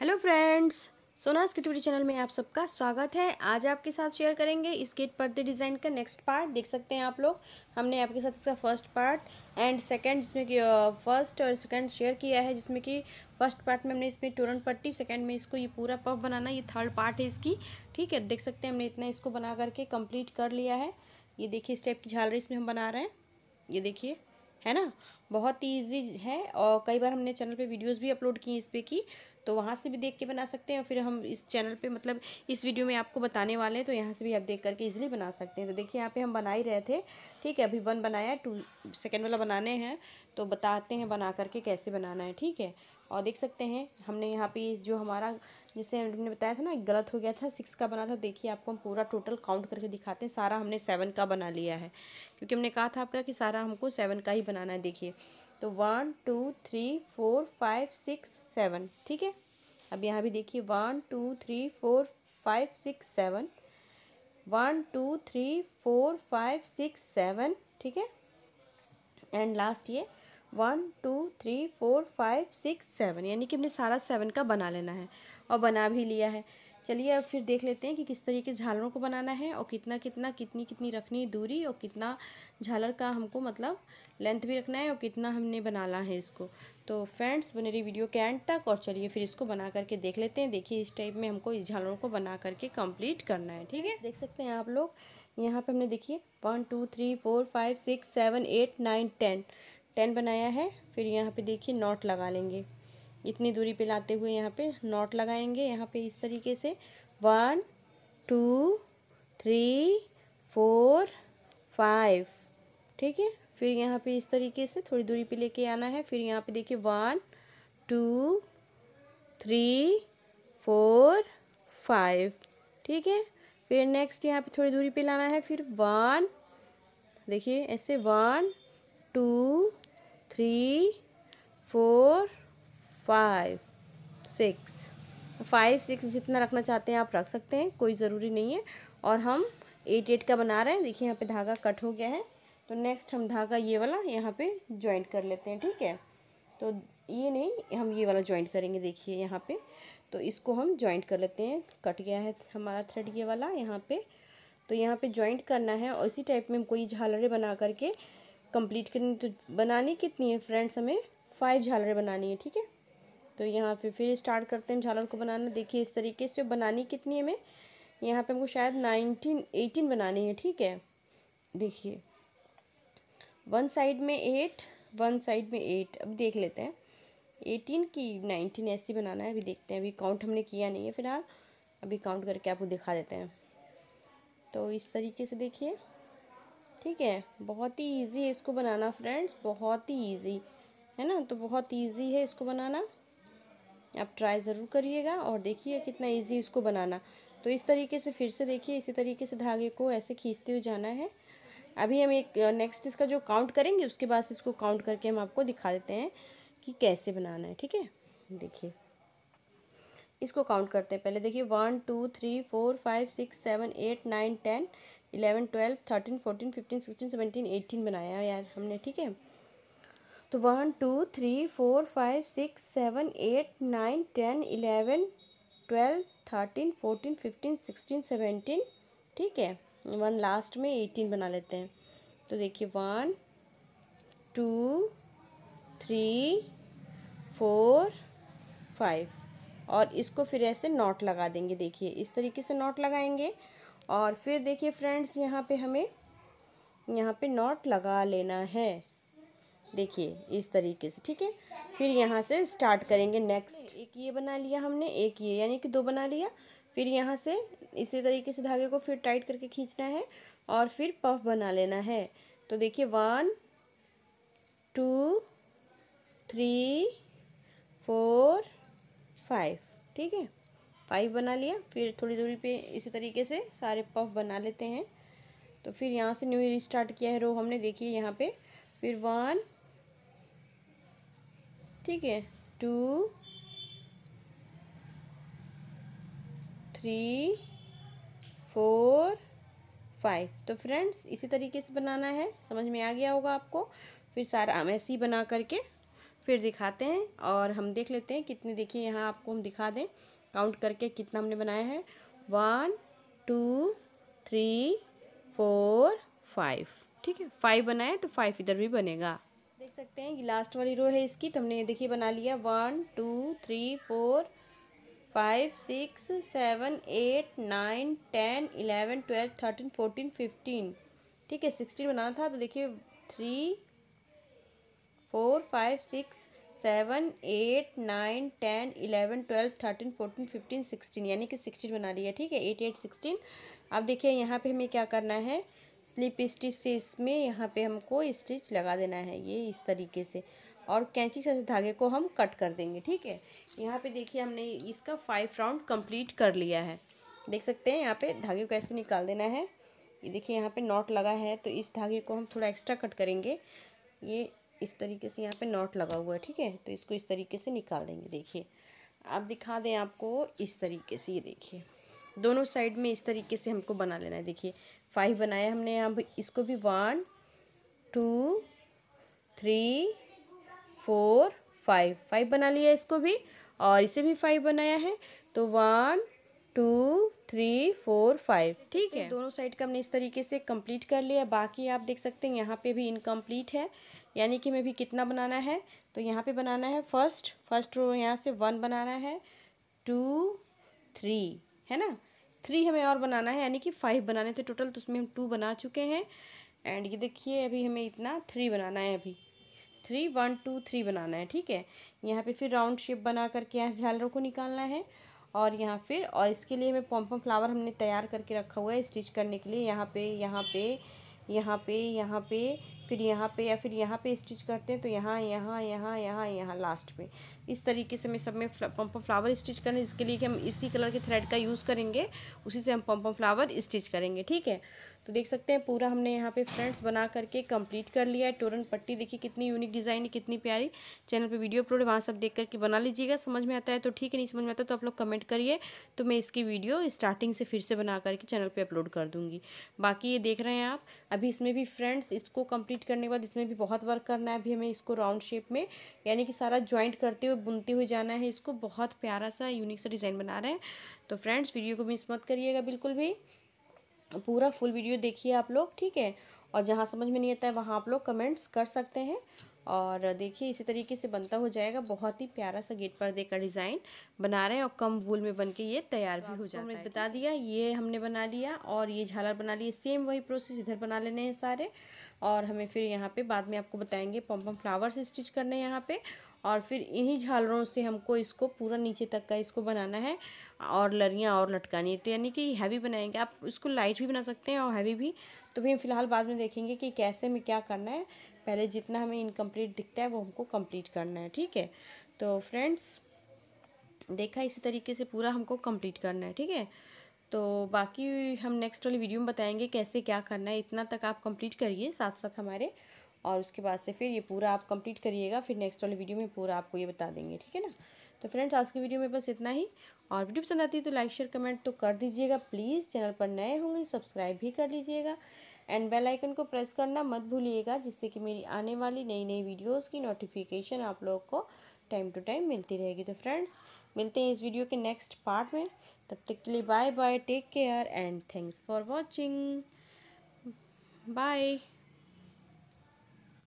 hello friends सोनास किटवरी channel में आप सबका स्वागत है आज आपके साथ शेयर करेंगे इस किट पर्दे डिज़ाइन का नेक्स्ट पार्ट देख सकते हैं आप लोग हमने आपके साथ इसका फर्स्ट पार्ट एंड सेकंड जिसमें कि फर्स्ट और सेकंड शेयर किया है जिसमें कि फर्स्ट पार्ट में हमने इसमें टोरन पट्टी सेकंड में इसको ये पूरा पफ बनाना ये थर्ड पार्ट है इसकी ठीक है देख सकते हैं हमने इतना इसको बना करके कम्प्लीट कर लिया है ये देखिए इस टाइप की झालरी इसमें हम बना रहे हैं ये देखिए है ना बहुत ही ईजी है और कई बार हमने चैनल पे वीडियोस भी अपलोड की इस पर की तो वहाँ से भी देख के बना सकते हैं और फिर हम इस चैनल पे मतलब इस वीडियो में आपको बताने वाले हैं तो यहाँ से भी आप देख करके इजीली बना सकते हैं तो देखिए यहाँ पे हम बना ही रहे थे ठीक है अभी वन बनाया टू सेकेंड वाला बनाने हैं तो बताते हैं बना करके कैसे बनाना है ठीक है और देख सकते हैं हमने यहाँ पे जो हमारा जिसे हमने बताया था ना गलत हो गया था सिक्स का बना था तो देखिए आपको हम पूरा टोटल काउंट करके दिखाते हैं सारा हमने सेवन का बना लिया है क्योंकि हमने कहा था आपका कि सारा हमको सेवन का ही बनाना है देखिए तो one two three four five six seven ठीक है अब यहाँ भी देखिए one two three four five six seven one two three four five six seven ठीक है एंड लास्ट ये one two three four five six seven यानी कि हमने सारा सेवन का बना लेना है और बना भी लिया है चलिए अब फिर देख लेते हैं कि किस तरीके झालरों को बनाना है और कितना कितना कितनी कितनी रखनी है दूरी और कितना झालर का हमको मतलब लेंथ भी रखना है और कितना हमने बनाना है इसको तो फ्रेंड्स बने रही वीडियो के एंड तक और चलिए फिर इसको बना करके देख लेते हैं देखिए इस टाइप में हमको इस झालरों को बना करके कम्प्लीट करना है ठीक है देख सकते हैं आप लोग यहाँ पर हमने देखिए one two three four five six seven eight nine ten ten बनाया है फिर यहाँ पे देखिए नॉट लगा लेंगे इतनी दूरी पे लाते हुए यहाँ पे नॉट लगाएंगे यहाँ पे इस तरीके से one two three four five ठीक है फिर यहाँ पे इस तरीके से थोड़ी दूरी पे लेके आना है फिर यहाँ पे देखिए one two three four five ठीक है फिर नेक्स्ट यहाँ पे थोड़ी दूरी पे लाना है फिर वन देखिए ऐसे one two three four five six five six जितना रखना चाहते हैं आप रख सकते हैं कोई ज़रूरी नहीं है और हम एट एट का बना रहे हैं देखिए यहाँ पे धागा कट हो गया है तो नेक्स्ट हम धागा ये वाला यहाँ पे ज्वाइंट कर लेते हैं ठीक है तो ये नहीं हम ये वाला ज्वाइंट करेंगे देखिए यहाँ पे तो इसको हम ज्वाइंट कर लेते हैं कट गया है हमारा थ्रेड ये वाला यहाँ पे तो यहाँ पे ज्वाइंट करना है और इसी टाइप में हमको ये झालरें बना करके कंप्लीट करनी तो बनानी कितनी है फ्रेंड्स हमें फाइव झालरें बनानी है ठीक है तो यहाँ पे फिर स्टार्ट करते हैं झालर को बनाना देखिए इस तरीके से बनानी कितनी है हमें यहाँ पे हमको शायद नाइनटीन एटीन बनानी है ठीक है देखिए वन साइड में एट वन साइड में एट अब देख लेते हैं एटीन की नाइनटीन ऐसी बनाना है अभी देखते हैं अभी काउंट हमने किया नहीं है फिलहाल अभी काउंट करके आपको दिखा देते हैं तो इस तरीके से देखिए ठीक है बहुत ही ईजी है इसको बनाना फ्रेंड्स बहुत ही ईजी है ना तो बहुत ईजी है इसको बनाना आप ट्राई ज़रूर करिएगा और देखिए कितना ईजी इसको बनाना तो इस तरीके से फिर से देखिए इसी तरीके से धागे को ऐसे खींचते हुए जाना है अभी हम एक नेक्स्ट इसका जो काउंट करेंगे उसके बाद इसको काउंट करके हम आपको दिखा देते हैं कि कैसे बनाना है ठीक है देखिए इसको काउंट करते हैं पहले देखिए one two three four five six seven eight nine ten eleven twelve thirteen fourteen fifteen sixteen seventeen eighteen बनाया यार हमने ठीक है तो one two three four five six seven eight nine ten eleven twelve thirteen fourteen fifteen sixteen seventeen ठीक है one last में eighteen बना लेते हैं तो देखिए one two three four five और इसको फिर ऐसे नॉट लगा देंगे देखिए इस तरीके से नॉट लगाएंगे और फिर देखिए फ्रेंड्स यहाँ पे हमें यहाँ पे नॉट लगा लेना है देखिए इस तरीके से ठीक है फिर यहाँ से स्टार्ट करेंगे नेक्स्ट एक ये बना लिया हमने एक ये यानी कि दो बना लिया फिर यहाँ से इसी तरीके से धागे को फिर टाइट करके खींचना है और फिर पफ बना लेना है तो देखिए one two three four five ठीक है फाइव बना लिया फिर थोड़ी दूरी पे इसी तरीके से सारे पफ बना लेते हैं तो फिर यहाँ से न्यू ईयर स्टार्ट किया है रो हमने देखिए यहाँ पे फिर वन ठीक है टू थ्री फोर फाइव तो फ्रेंड्स इसी तरीके से बनाना है समझ में आ गया होगा आपको फिर सारा हम ऐसे ही बना करके फिर दिखाते हैं और हम देख लेते हैं कितने देखिए यहाँ आपको हम दिखा दें काउंट करके कितना हमने बनाया है one two three four five ठीक है फाइव बनाए तो फाइव इधर भी बनेगा देख सकते हैं ये लास्ट वाली रो है इसकी तो हमने देखिए बना लिया one two three four five six seven eight nine ten eleven twelve thirteen fourteen fifteen ठीक है सिक्सटीन बनाना था तो देखिए three four five six seven eight nine ten eleven twelve thirteen fourteen fifteen sixteen यानी कि सिक्सटीन बना लिया ठीक है एट एट सिक्सटीन अब देखिए यहाँ पे हमें क्या करना है स्लिप स्टिच से इसमें यहाँ पे हमको स्टिच लगा देना है ये इस तरीके से और कैंची से धागे को हम कट कर देंगे ठीक है यहाँ पे देखिए हमने इसका फाइव राउंड कंप्लीट कर लिया है देख सकते हैं यहाँ पे धागे को कैसे निकाल देना है ये देखिए यहाँ पे नॉट लगा है तो इस धागे को हम थोड़ा एक्स्ट्रा कट करेंगे ये इस तरीके से यहाँ पे नॉट लगा हुआ है ठीक है तो इसको इस तरीके से निकाल देंगे देखिए आप दिखा दें आपको इस तरीके से ये देखिए दोनों साइड में इस तरीके से हमको बना लेना है देखिए फाइव बनाया हमने यहाँ इसको भी one two three four five five बना लिया इसको भी और इसे भी फाइव बनाया है तो one two three four five ठीक है दोनों साइड का हमने इस तरीके से कंप्लीट कर लिया बाकी आप देख सकते हैं यहाँ पे भी इनकम्प्लीट है यानी कि हमें भी कितना बनाना है तो यहाँ पे बनाना है फर्स्ट फर्स्ट रो यहाँ से वन बनाना है टू थ्री है ना थ्री हमें और बनाना है यानी कि फाइव बनाने थे टोटल तो उसमें हम टू बना चुके हैं एंड ये देखिए अभी हमें इतना थ्री बनाना है अभी थ्री वन टू थ्री बनाना है ठीक है यहाँ पे फिर राउंड शेप बना करके यहाँ झालरों को निकालना है और यहाँ फिर और इसके लिए हमें पॉम्पम फ्लावर हमने तैयार करके रखा हुआ है स्टिच करने के लिए यहाँ पे यहाँ पे यहाँ पे यहाँ पे फिर यहाँ पे या फिर यहाँ पे स्टिच करते हैं तो यहाँ यहाँ यहाँ यहाँ यहाँ लास्ट पे इस तरीके से हमें सब में पम्पम फ्लावर स्टिच करना इसके लिए कि हम इसी कलर के थ्रेड का यूज़ करेंगे उसी से हम पम्पम फ्लावर स्टिच करेंगे ठीक है तो देख सकते हैं पूरा हमने यहाँ पे फ्रेंड्स बना करके कंप्लीट कर लिया है टोरन पट्टी देखिए कितनी यूनिक डिज़ाइन है कितनी प्यारी चैनल पे वीडियो अपलोड वहाँ सब देख करके बना लीजिएगा समझ में आता है तो ठीक है नहीं समझ में आता तो आप लोग कमेंट करिए तो मैं इसकी वीडियो स्टार्टिंग से फिर से बना करके चैनल पर अपलोड कर दूँगी बाकी ये देख रहे हैं आप अभी इसमें भी फ्रेंड्स इसको कम्प्लीट करने के बाद इसमें भी बहुत वर्क करना है अभी हमें इसको राउंड शेप में यानी कि सारा ज्वाइंट करते हुए बुनते हुए जाना है इसको बहुत प्यारा सा यूनिक सा डिज़ाइन बना रहे हैं तो फ्रेंड्स वीडियो को मिस मत करिएगा बिल्कुल भी पूरा फुल वीडियो देखिए आप लोग ठीक है और जहाँ समझ में नहीं आता है वहाँ आप लोग कमेंट्स कर सकते हैं और देखिए इसी तरीके से बनता हो जाएगा बहुत ही प्यारा सा गेट पर्दे का डिज़ाइन बना रहे हैं और कम वूल में बन के ये तैयार भी हो जाता है हमने बता दिया ये हमने बना लिया और ये झालर बना लिए सेम वही प्रोसेस इधर बना लेने हैं सारे और हमें फिर यहाँ पे बाद में आपको बताएंगे पम्पम फ्लावर्स स्टिच करने हैं यहाँ पे और फिर इन्हीं झालरों से हमको इसको पूरा नीचे तक का इसको बनाना है और लरियाँ और लटकानी है तो यानी कि हैवी बनाएंगे आप इसको लाइट भी बना सकते हैं और हैवी भी तो भी हम फिलहाल बाद में देखेंगे कि कैसे में क्या करना है पहले जितना हमें इनकम्प्लीट दिखता है वो हमको कम्प्लीट करना है ठीक है तो फ्रेंड्स देखा इसी तरीके से पूरा हमको कम्प्लीट करना है ठीक है तो बाकी हम नेक्स्ट वाली वीडियो में बताएंगे कैसे क्या करना है इतना तक आप कंप्लीट करिए साथ साथ हमारे और उसके बाद से फिर ये पूरा आप कंप्लीट करिएगा फिर नेक्स्ट वाली वीडियो में पूरा आपको ये बता देंगे ठीक है ना तो फ्रेंड्स आज की वीडियो में बस इतना ही और वीडियो पसंद आती है तो लाइक शेयर कमेंट तो कर दीजिएगा प्लीज़ चैनल पर नए होंगे सब्सक्राइब तो भी कर लीजिएगा एंड बेल आइकन को प्रेस करना मत भूलिएगा जिससे कि मेरी आने वाली नई नई वीडियोज़ की नोटिफिकेशन आप लोग को टाइम टू टाइम मिलती रहेगी तो फ्रेंड्स मिलते हैं इस वीडियो के नेक्स्ट पार्ट में तब तक के लिए bye bye take care and thanks for watching bye